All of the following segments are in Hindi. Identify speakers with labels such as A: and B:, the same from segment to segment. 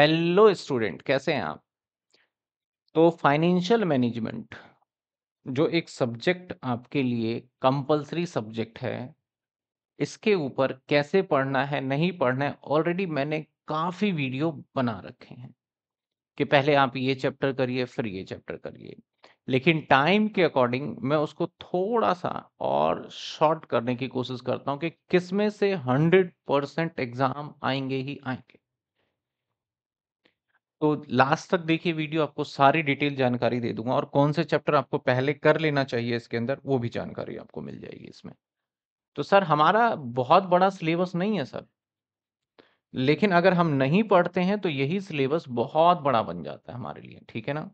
A: हेलो स्टूडेंट कैसे हैं आप तो फाइनेंशियल मैनेजमेंट जो एक सब्जेक्ट आपके लिए कंपलसरी सब्जेक्ट है इसके ऊपर कैसे पढ़ना है नहीं पढ़ना है ऑलरेडी मैंने काफ़ी वीडियो बना रखे हैं कि पहले आप ये चैप्टर करिए फिर ये चैप्टर करिए लेकिन टाइम के अकॉर्डिंग मैं उसको थोड़ा सा और शॉर्ट करने की कोशिश करता हूँ कि किस में से हंड्रेड परसेंट एग्ज़ाम आएंगे ही आएंगे तो लास्ट तक देखिए वीडियो आपको सारी डिटेल जानकारी दे दूंगा और कौन से चैप्टर आपको पहले कर लेना चाहिए इसके अंदर वो भी जानकारी आपको मिल जाएगी इसमें तो सर हमारा बहुत बड़ा सिलेबस नहीं है सर लेकिन अगर हम नहीं पढ़ते हैं तो यही सिलेबस बहुत बड़ा बन जाता है हमारे लिए ठीक है ना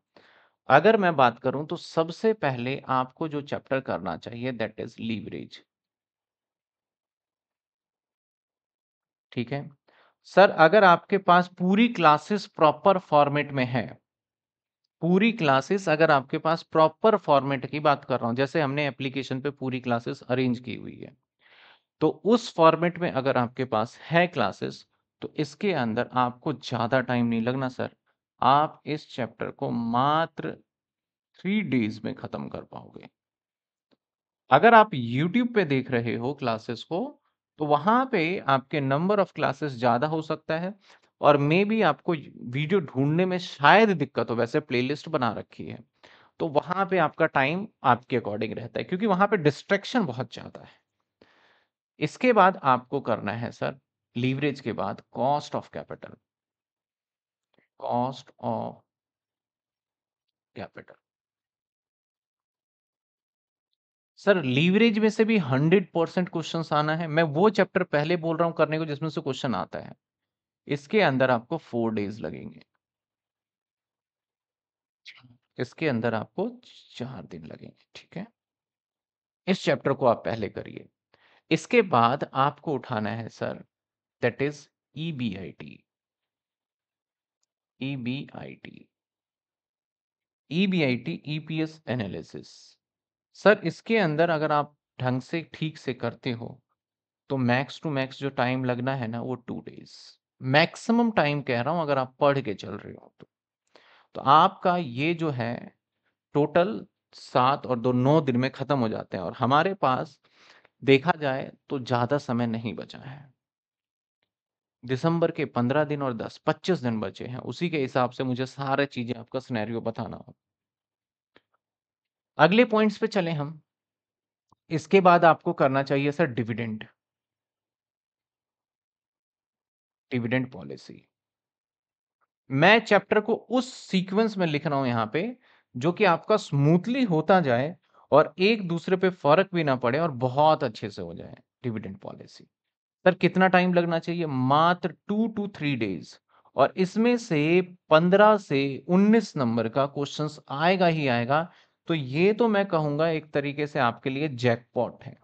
A: अगर मैं बात करूं तो सबसे पहले आपको जो चैप्टर करना चाहिए दैट इज लीवरेज ठीक है सर अगर आपके पास पूरी क्लासेस प्रॉपर फॉर्मेट में है पूरी क्लासेस अगर आपके पास प्रॉपर फॉर्मेट की बात कर रहा हूं जैसे हमने एप्लीकेशन पे पूरी क्लासेस अरेंज की हुई है तो उस फॉर्मेट में अगर आपके पास है क्लासेस तो इसके अंदर आपको ज़्यादा टाइम नहीं लगना सर आप इस चैप्टर को मात्र थ्री डेज में ख़त्म कर पाओगे अगर आप YouTube पे देख रहे हो क्लासेस को तो वहां पे आपके नंबर ऑफ क्लासेस ज़्यादा हो सकता है और मे भी आपको वीडियो ढूंढने में शायद दिक्कत हो वैसे प्लेलिस्ट बना रखी है तो वहां पे आपका टाइम आपके अकॉर्डिंग रहता है क्योंकि वहां पे डिस्ट्रेक्शन बहुत ज़्यादा है इसके बाद आपको करना है सर लीवरेज के बाद cost of capital cost of capital sir leverage में से भी हंड्रेड परसेंट क्वेश्चन आना है मैं वो चैप्टर पहले बोल रहा हूं करने को जिसमें से क्वेश्चन आता है इसके अंदर आपको फोर डेज लगेंगे इसके अंदर आपको चार दिन लगेंगे ठीक है इस चैप्टर को आप पहले करिए इसके बाद आपको उठाना है sir that is E B I T E B I T E B I T E P S analysis sir इसके अंदर अगर आप ढंग से ठीक से करते हो तो मैक्स टू मैक्स जो टाइम लगना है ना वो टू डेज मैक्सिमम टाइम कह रहा हूँ अगर आप पढ़ के चल रहे हो तो तो आपका ये जो है टोटल सात और दो नौ दिन में ख़त्म हो जाते हैं और हमारे पास देखा जाए तो ज़्यादा समय नहीं बचा है दिसंबर के पंद्रह दिन और दस पच्चीस दिन बचे हैं उसी के हिसाब से मुझे सारे चीज़ें आपका स्नैरियो बताना होगा अगले पॉइंट्स पे चले हम इसके बाद आपको करना चाहिए सर डिविडेंड डिविडेंड पॉलिसी मैं चैप्टर को उस सीक्वेंस में लिख रहा हूं यहाँ पे जो कि आपका स्मूथली होता जाए और एक दूसरे पे फर्क भी ना पड़े और बहुत अच्छे से हो जाए डिविडेंड पॉलिसी सर कितना टाइम लगना चाहिए मात्र टू टू थ्री डेज और इसमें से पंद्रह से उन्नीस नंबर का क्वेश्चंस आएगा ही आएगा तो ये तो मैं कहूंगा एक तरीके से आपके लिए जैकपॉट है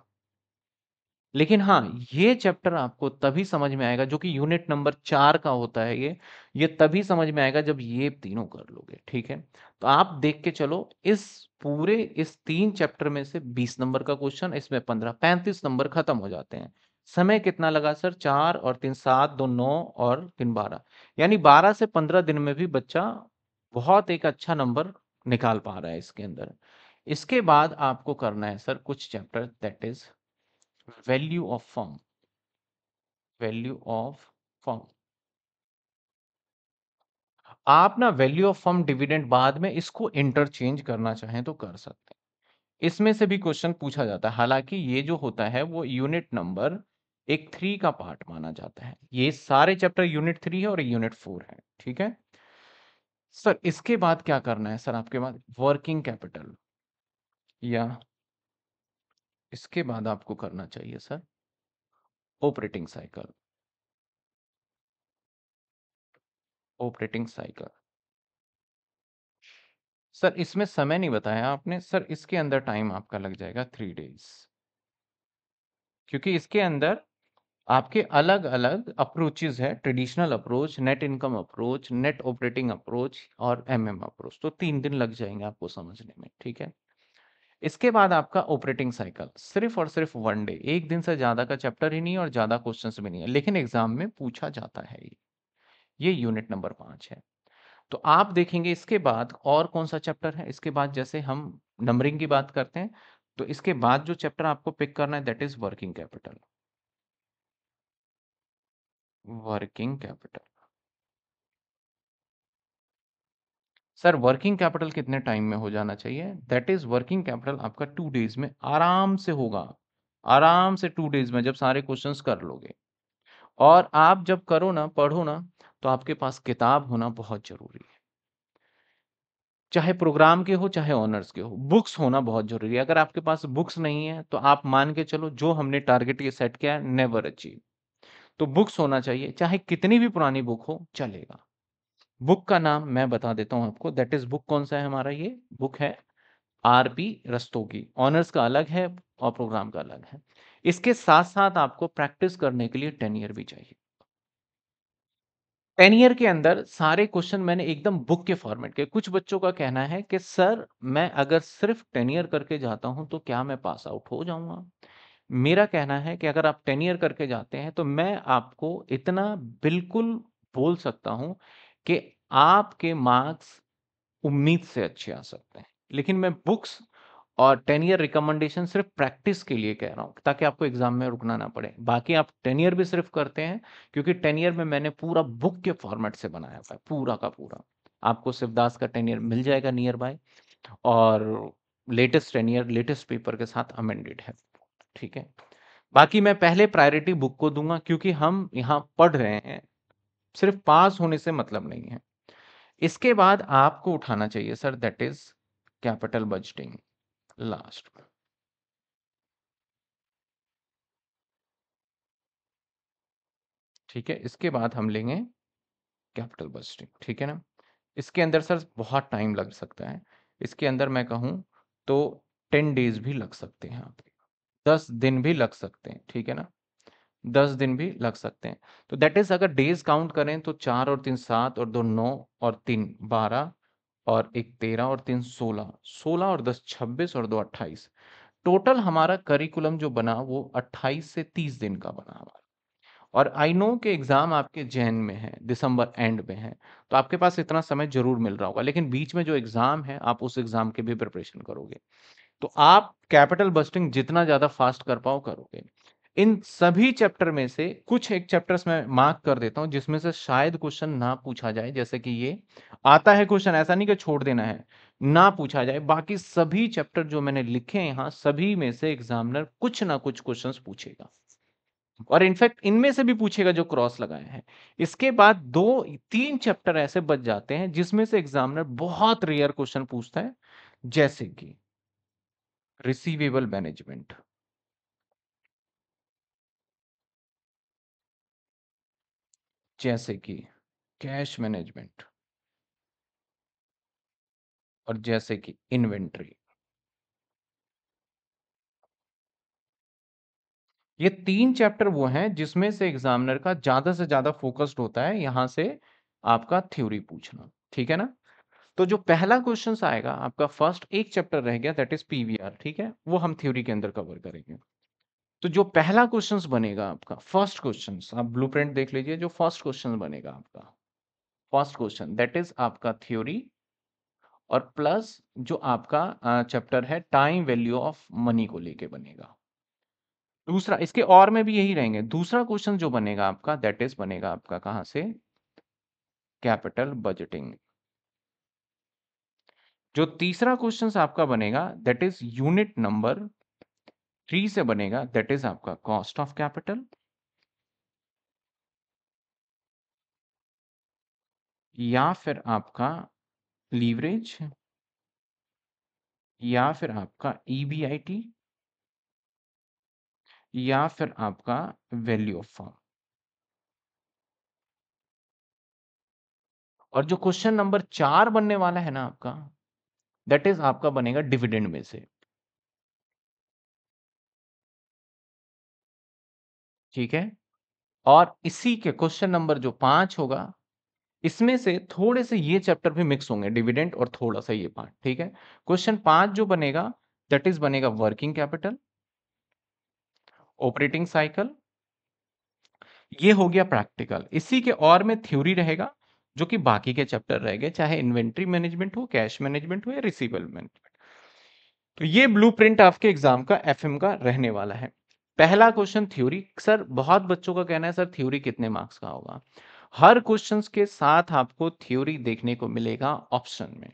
A: लेकिन हाँ ये चैप्टर आपको तभी समझ में आएगा जो कि यूनिट नंबर चार का होता है ये ये तभी समझ में आएगा जब ये तीनों कर लोगे ठीक है तो आप देख के चलो इस पूरे इस तीन चैप्टर में से बीस नंबर का क्वेश्चन इसमें पंद्रह पैंतीस नंबर खत्म हो जाते हैं समय कितना लगा सर चार और तीन सात दो नौ और तीन बारह यानी बारह से पंद्रह दिन में भी बच्चा बहुत एक अच्छा नंबर निकाल पा रहा है इसके अंदर इसके बाद आपको करना है सर कुछ chapter that is value of firm value of firm आप ना वैल्यू ऑफ फॉर्म डिविडेंड बाद में इसको इंटरचेंज करना चाहें तो कर सकते हैं इसमें से भी क्वेश्चन पूछा जाता है हालांकि ये जो होता है वो यूनिट नंबर एक थ्री का पार्ट माना जाता है ये सारे चैप्टर यूनिट थ्री है और यूनिट फोर है ठीक है सर इसके बाद क्या करना है सर आपके बाद वर्किंग कैपिटल या इसके बाद आपको करना चाहिए sir operating cycle operating cycle sir इसमें समय नहीं बताया आपने सर इसके अंदर टाइम आपका लग जाएगा थ्री डेज क्योंकि इसके अंदर आपके अलग अलग अप्रोचेज है traditional approach net income approach net operating approach और एमएम अप्रोच तो तीन दिन लग जाएंगे आपको समझने में ठीक है इसके बाद आपका ऑपरेटिंग साइकिल सिर्फ और सिर्फ वन डे एक दिन से ज़्यादा का चैप्टर ही नहीं और ज़्यादा क्वेश्चंस भी नहीं है लेकिन एग्जाम में पूछा जाता है ये यूनिट नंबर पांच है तो आप देखेंगे इसके बाद और कौन सा चैप्टर है इसके बाद जैसे हम नंबरिंग की बात करते हैं तो इसके बाद जो चैप्टर आपको पिक करना है that is working capital working capital sir working capital कितने टाइम में हो जाना चाहिए दैट इज वर्किंग कैपिटल आपका टू डेज में आराम से होगा आराम से टू डेज में जब सारे क्वेश्चंस कर लोगे और आप जब करो ना पढ़ो ना तो आपके पास किताब होना बहुत जरूरी है चाहे प्रोग्राम के हो चाहे ऑनर्स के हो बुक्स होना बहुत जरूरी है अगर आपके पास बुक्स नहीं है तो आप मान के चलो जो हमने टारगेट ये सेट किया है नेवर अचीव तो बुक्स होना चाहिए चाहे कितनी भी पुरानी बुक हो चलेगा बुक का नाम मैं बता देता हूं आपको दैट इज बुक कौन सा है हमारा ये बुक है आर पी रस्तोगी ऑनर्स का अलग है और प्रोग्राम का अलग है इसके साथ साथ आपको प्रैक्टिस करने के लिए टेन ईयर भी चाहिए टेन ईयर के अंदर सारे क्वेश्चन मैंने एकदम बुक के फॉर्मेट के कुछ बच्चों का कहना है कि सर मैं अगर सिर्फ टेन ईयर करके जाता हूं तो क्या मैं पास आउट हो जाऊंगा मेरा कहना है कि अगर आप टेन ईयर करके जाते हैं तो मैं आपको इतना बिल्कुल बोल सकता हूं कि आपके मार्क्स उम्मीद से अच्छे आ सकते हैं लेकिन मैं बुक्स और टेन ईयर रिकमेंडेशन सिर्फ प्रैक्टिस के लिए कह रहा हूँ ताकि आपको एग्जाम में रुकना ना पड़े बाकी आप टेन ईयर भी सिर्फ करते हैं क्योंकि टेन ईयर में मैंने पूरा बुक के फॉर्मेट से बनाया हुआ है पूरा का पूरा आपको शिवदास का टेन ईयर मिल जाएगा नियर बाय और latest ten year latest paper के साथ अमेंडेड है ठीक है बाकी मैं पहले प्रायोरिटी बुक को दूंगा क्योंकि हम यहाँ पढ़ रहे हैं सिर्फ पास होने से मतलब नहीं है इसके बाद आपको उठाना चाहिए sir that is capital budgeting last ठीक है इसके बाद हम लेंगे कैपिटल बजटिंग ठीक है ना इसके अंदर सर बहुत टाइम लग सकता है इसके अंदर मैं कहूं तो टेन डेज भी लग सकते हैं आपके दस दिन भी लग सकते हैं ठीक है ना दस दिन भी लग सकते हैं तो दैट इज अगर डेज काउंट करें तो चार और तीन सात और दो नौ और तीन बारह और एक तेरह और तीन सोलह सोलह और दस छब्बीस और दो अट्ठाईस टोटल हमारा करिकुलम जो बना वो अट्ठाईस से तीस दिन का बना हमारा और आई नो के एग्ज़ाम आपके जैन में है दिसंबर एंड में है तो आपके पास इतना समय जरूर मिल रहा होगा लेकिन बीच में जो एग्ज़ाम है आप उस एग्ज़ाम के भी प्रिपरेशन करोगे तो आप कैपिटल बस्टिंग जितना ज्यादा फास्ट कर पाओ करोगे इन सभी चैप्टर में से कुछ एक चैप्टर्स मैं मार्क कर देता हूं जिसमें से शायद क्वेश्चन ना पूछा जाए जैसे कि ये आता है क्वेश्चन ऐसा नहीं कि छोड़ देना है ना पूछा जाए बाकी सभी चैप्टर जो मैंने लिखे हैं यहां सभी में से एग्जामिनर कुछ ना कुछ क्वेश्चंस पूछेगा और इनफैक्ट इनमें से भी पूछेगा जो क्रॉस लगाए हैं इसके बाद दो तीन चैप्टर ऐसे बच जाते हैं जिसमें से एग्जामिनर बहुत रेयर क्वेश्चन पूछता है जैसे कि रिसीवेबल मैनेजमेंट जैसे कि कैश मैनेजमेंट और जैसे कि इन्वेंट्री ये तीन चैप्टर वो हैं जिसमें से एग्जामिनर का ज्यादा से ज्यादा फोकस्ड होता है यहां से आपका थ्योरी पूछना ठीक है ना तो जो पहला क्वेश्चन आएगा आपका फर्स्ट एक चैप्टर रह गया दैट इज पीवीआर ठीक है वो हम थ्योरी के अंदर कवर करेंगे तो जो पहला क्वेश्चन बनेगा आपका फर्स्ट क्वेश्चन आप ब्लू देख लीजिए जो फर्स्ट क्वेश्चन बनेगा आपका फर्स्ट क्वेश्चन दैट इज आपका थ्योरी और प्लस जो आपका चैप्टर है टाइम वैल्यू ऑफ मनी को लेके बनेगा दूसरा इसके और में भी यही रहेंगे दूसरा क्वेश्चन जो बनेगा आपका दैट इज बनेगा आपका कहां से कैपिटल बजटिंग जो तीसरा क्वेश्चन आपका बनेगा that is unit number three से बनेगा दैट इज आपका कॉस्ट ऑफ कैपिटल या फिर आपका लीवरेज या फिर आपका ईबीआईटी e या फिर आपका वैल्यू ऑफ फॉर्म और जो क्वेश्चन नंबर चार बनने वाला है ना आपका दैट इज आपका बनेगा डिविडेंड में से ठीक है और इसी के क्वेश्चन नंबर जो पांच होगा इसमें से थोड़े से ये चैप्टर भी मिक्स होंगे डिविडेंड और थोड़ा सा ये पार्ट ठीक है क्वेश्चन पांच जो बनेगा दैट इज बनेगा वर्किंग कैपिटल ऑपरेटिंग साइकिल ये हो गया प्रैक्टिकल इसी के और में थ्योरी रहेगा जो कि बाकी के चैप्टर रह गए चाहे इन्वेंट्री मैनेजमेंट हो कैश मैनेजमेंट हो या रिसीवल मैनेजमेंट तो ये ब्लू आपके एग्जाम का एफ का रहने वाला है पहला क्वेश्चन थ्योरी सर बहुत बच्चों का कहना है सर थ्योरी कितने मार्क्स का होगा हर क्वेश्चन के साथ आपको थ्योरी देखने को मिलेगा ऑप्शन में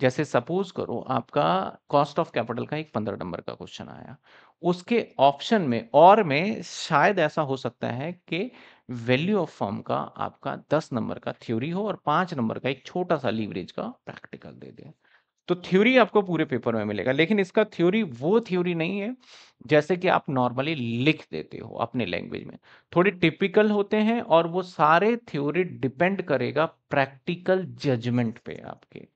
A: जैसे सपोज करो आपका कॉस्ट ऑफ कैपिटल का एक पंद्रह नंबर का क्वेश्चन आया उसके ऑप्शन में और में शायद ऐसा हो सकता है कि वैल्यू ऑफ फॉर्म का आपका दस नंबर का थ्योरी हो और पांच नंबर का एक छोटा सा लीवरेज का प्रैक्टिकल दे दे तो थ्योरी आपको पूरे पेपर में मिलेगा लेकिन इसका थ्योरी वो थ्योरी नहीं है जैसे कि आप नॉर्मली लिख देते हो अपने लैंग्वेज में थोड़ी टिपिकल होते हैं और वो सारे थ्योरी डिपेंड करेगा प्रैक्टिकल जजमेंट पे आपके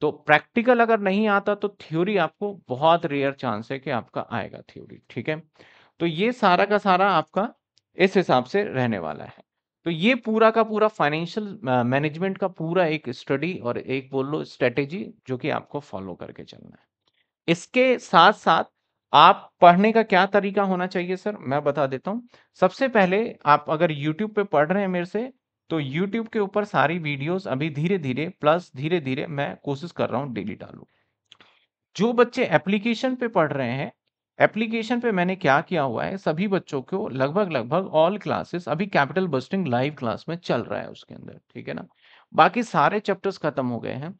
A: तो प्रैक्टिकल अगर नहीं आता तो थ्योरी आपको बहुत रेयर चांस है कि आपका आएगा थ्योरी ठीक है तो ये सारा का सारा आपका इस हिसाब से रहने वाला है तो ये पूरा का पूरा फाइनेंशियल मैनेजमेंट का पूरा एक स्टडी और एक बोल लो स्ट्रेटेजी जो कि आपको फॉलो करके चलना है इसके साथ साथ आप पढ़ने का क्या तरीका होना चाहिए सर मैं बता देता हूँ सबसे पहले आप अगर YouTube पे पढ़ रहे हैं मेरे से तो YouTube के ऊपर सारी वीडियोस अभी धीरे धीरे प्लस धीरे धीरे मैं कोशिश कर रहा हूँ डेली डालू जो बच्चे एप्लीकेशन पे पढ़ रहे हैं एप्लीकेशन पे मैंने क्या किया हुआ है सभी बच्चों को लगभग लगभग ऑल क्लासेस अभी कैपिटल बस्टिंग लाइव क्लास में चल रहा है उसके अंदर ठीक है ना बाकी सारे चैप्टर्स खत्म हो गए हैं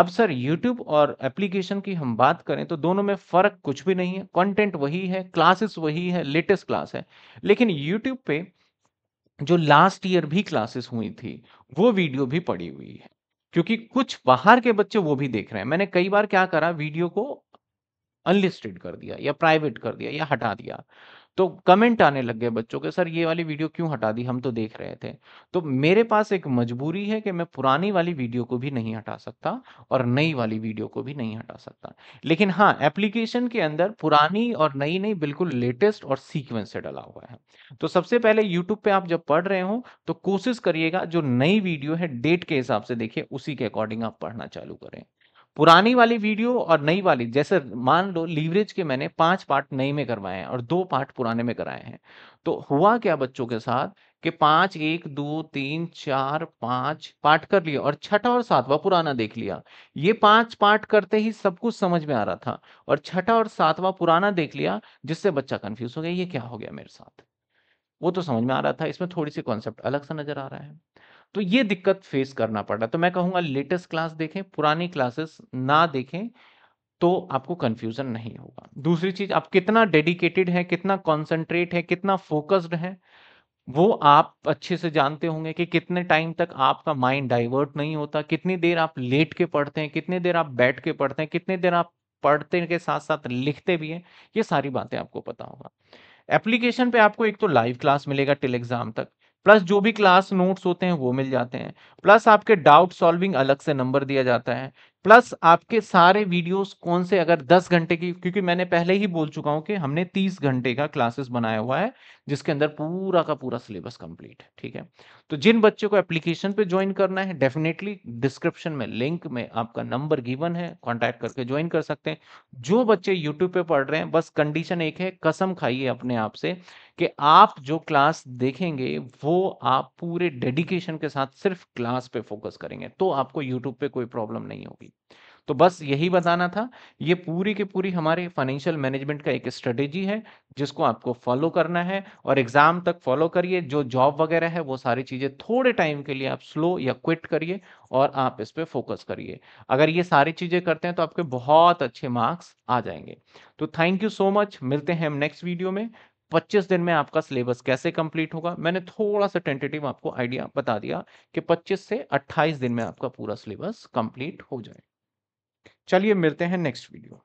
A: अब सर यूट्यूब और एप्लीकेशन की हम बात करें तो दोनों में फ़र्क कुछ भी नहीं है कंटेंट वही है क्लासेस वही है लेटेस्ट क्लास है लेकिन यूट्यूब पे जो लास्ट ईयर भी क्लासेस हुई थी वो वीडियो भी पड़ी हुई है क्योंकि कुछ बाहर के बच्चे वो भी देख रहे हैं मैंने कई बार क्या करा वीडियो को अनलिस्टेड कर दिया या प्राइवेट कर दिया या हटा दिया तो कमेंट आने लग गए बच्चों के सर ये वाली वीडियो क्यों हटा दी हम तो देख रहे थे तो मेरे पास एक मजबूरी है कि मैं पुरानी वाली वीडियो को भी नहीं हटा सकता और नई वाली वीडियो को भी नहीं हटा सकता लेकिन हाँ एप्लीकेशन के अंदर पुरानी और नई नई बिल्कुल लेटेस्ट और सीक्वेंस से डला हुआ है तो सबसे पहले यूट्यूब पे आप जब पढ़ रहे हो तो कोशिश करिएगा जो नई वीडियो है डेट के हिसाब से देखिए उसी के अकॉर्डिंग आप पढ़ना चालू करें पुरानी वाली वीडियो और नई वाली जैसे मान लो लीवरेज के मैंने पांच पार्ट नई में करवाए हैं और दो पार्ट पुराने में कराए हैं तो हुआ क्या बच्चों के साथ कि पांच एक दो तीन चार पांच पार्ट कर लिया और छठा और सातवा पुराना देख लिया ये पांच पार्ट करते ही सब कुछ समझ में आ रहा था और छठा और सातवा पुराना देख लिया जिससे बच्चा कंफ्यूज हो गया ये क्या हो गया मेरे साथ वो तो समझ में आ रहा था इसमें थोड़ी सी कॉन्सेप्ट अलग सा नजर आ रहा है तो ये दिक्कत फेस करना पड़ रहा तो मैं कहूंगा लेटेस्ट क्लास देखें पुरानी क्लासेस ना देखें तो आपको कन्फ्यूज़न नहीं होगा दूसरी चीज़ आप कितना डेडिकेटेड है कितना कॉन्सेंट्रेट है कितना फोकस्ड है वो आप अच्छे से जानते होंगे कि कितने टाइम तक आपका माइंड डाइवर्ट नहीं होता कितनी देर आप लेट के पढ़ते हैं कितनी देर आप बैठ के पढ़ते हैं कितनी देर आप पढ़ते के साथ साथ लिखते भी हैं ये सारी बातें आपको पता होगा एप्लीकेशन पे आपको एक तो लाइव क्लास मिलेगा टिल एग्जाम तक प्लस जो भी क्लास नोट्स होते हैं वो मिल जाते हैं प्लस आपके डाउट सॉल्विंग अलग से नंबर दिया जाता है प्लस आपके सारे वीडियोस कौन से अगर 10 घंटे की क्योंकि मैंने पहले ही बोल चुका हूं कि हमने 30 घंटे का क्लासेस बनाया हुआ है जिसके अंदर पूरा का पूरा सिलेबस कंप्लीट ठीक है तो जिन बच्चों को एप्लीकेशन पे ज्वाइन करना है डेफिनेटली डिस्क्रिप्शन में लिंक में आपका नंबर गिवन है कॉन्टैक्ट करके ज्वाइन कर सकते हैं जो बच्चे यूट्यूब पे पढ़ रहे हैं बस कंडीशन एक है कसम खाइए अपने आप से कि आप जो क्लास देखेंगे वो आप पूरे डेडिकेशन के साथ सिर्फ क्लास पे फोकस करेंगे तो आपको यूट्यूब पे कोई प्रॉब्लम नहीं होगी जाएगी तो बस यही बताना था ये पूरी की पूरी हमारे फाइनेंशियल मैनेजमेंट का एक स्ट्रेटेजी है जिसको आपको फॉलो करना है और एग्जाम तक फॉलो करिए जो जॉब वगैरह है वो सारी चीज़ें थोड़े टाइम के लिए आप स्लो या क्विट करिए और आप इस पर फोकस करिए अगर ये सारी चीज़ें करते हैं तो आपके बहुत अच्छे मार्क्स आ जाएंगे तो थैंक यू सो मच मिलते हैं हम नेक्स्ट वीडियो में 25 दिन में आपका सिलेबस कैसे कंप्लीट होगा मैंने थोड़ा सा टेंटेटिव आपको आइडिया बता दिया कि 25 से 28 दिन में आपका पूरा सिलेबस कंप्लीट हो जाए चलिए मिलते हैं नेक्स्ट वीडियो